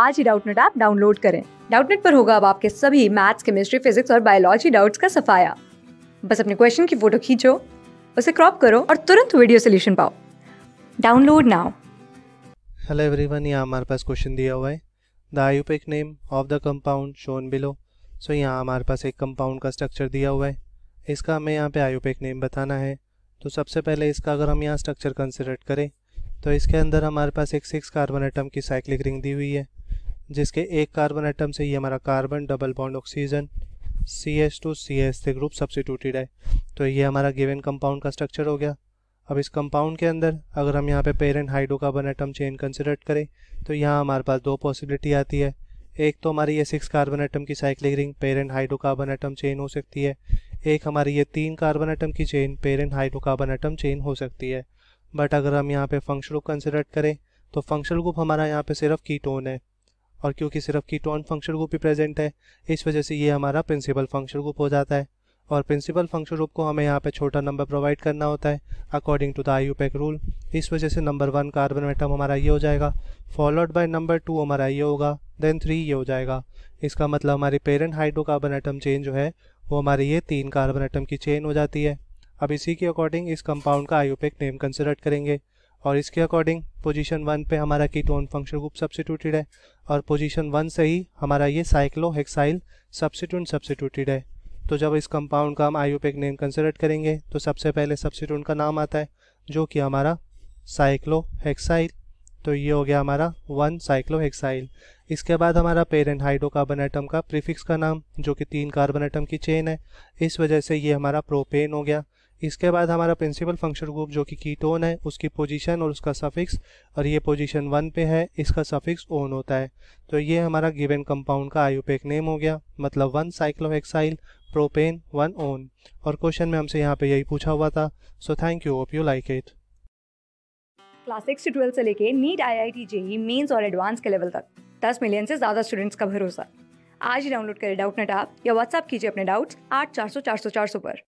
आज ही Doubtnut app download करें डाउटनेट पर होगा अब आपके सभी मैथ्स केमिस्ट्री फिजिक्स और बायोलॉजी डाउट्स का सफाया बस अपने क्वेश्चन की फोटो खींचो उसे क्रॉप करो और तुरंत वीडियो सोल्यूशन पाओ डाउनलोड नाउ हेलो एवरीवन यहाँ हमारे पास क्वेश्चन दिया हुआ है the IUPAC name of the compound shown below so यहाँ हमारे पास एक कंपाउंड का स्ट्रक्चर दिया हुआ है इसका हमें यहाँ पे आयुपिक नेम बताना है तो सबसे पहले इसका अगर हम यहाँ स्ट्रक्चर कंसिडर करें तो इसके अंदर हमारे पास एक सिक्स कार्बन आइटम की साइक्लिक रिंग दी हुई है जिसके एक कार्बन एटम से ये हमारा carbon double bond oxygen C S two C S से ग्रुप सब्सिट्यूटेड है तो ये हमारा गिवन कंपाउंड का स्ट्रक्चर हो गया अब इस कंपाउंड के अंदर अगर हम यहाँ पे parent hydrocarbon atom chain consider करें तो यहाँ हमारे पास दो पॉसिबिलिटी आती है एक तो हमारी ये सिक्स कार्बन एटम की cyclic ring parent hydrocarbon atom chain हो सकती है एक हमारी ये तीन कार्बन एटम की chain parent hydrocarbon atom chain हो सकती है बट अगर हम यहाँ पे फंक्शन ग्रुप कंसिडर करें तो फंक्शन ग्रुप हमारा यहाँ पे सिर्फ कीटोन है और क्योंकि सिर्फ कीटोन फंक्शन ग्रुप ही प्रेजेंट है इस वजह से ये हमारा प्रिंसिपल फंक्शन ग्रुप हो जाता है और प्रिंसिपल फंक्शन ग्रुप को हमें यहाँ पे छोटा नंबर प्रोवाइड करना होता है according to the I rule इस वजह से नंबर वन कार्बन आइटम हमारा ये हो जाएगा फॉलोड बाय नंबर टू हमारा ये होगा देन थ्री ये हो जाएगा इसका मतलब हमारी पेरेंट हाइड्रोकार्बन आइटम चेन जो है वो हमारी ये तीन कार्बन आइटम की चेन हो जाती है अब इसी के अकॉर्डिंग इस कंपाउंड का आयोपेक नेम कंसिडर करेंगे और इसके अकॉर्डिंग पोजीशन वन पे हमारा कीटोन फंक्शन ग्रुप सब्सिट्यूटेड है और पोजीशन वन से ही हमारा ये साइक्लोहेक्साइल सब्सिट्यूट सब्सिट्यूटेड है तो जब इस कंपाउंड का हम आयोपेक नेम कंसिडर करेंगे तो सबसे पहले सब्सिट्यून का नाम आता है जो कि हमारा साइक्लोहेक्साइल तो ये हो गया हमारा वन साइक्लोहेक्साइल इसके बाद हमारा पेरेंट हाइड्रोकार्बन एटम का प्रीफिक्स का नाम जो कि तीन कार्बन एटम की चेन है इस वजह से ये हमारा प्रोपेन हो गया इसके बाद हमारा प्रिंसिपल फंक्शन ग्रुप जो कि कीटोन है उसकी पोजीशन और उसका सफिक्स और ये पोजीशन वन पे है इसका सफिक्स ओन होता है तो ये हमारा गिवन कंपाउंड का आयोपेक नेम हो गया मतलब one cyclohexyl propane one one और क्वेश्चन में हमसे यहाँ पे यही पूछा हुआ था so thank you hope you like it class six से ट्वेल्थ से लेके NEET I I T JEE mains और एडवांस के लेवल तक दस मिलियन से ज़्यादा स्टूडेंट्स का भरोसा आज ही डाउनलोड करें डाउट नेट आप या व्हाट्सअप कीजिए अपने डाउट्स आठ चार सौ चार सौ चार सौ पर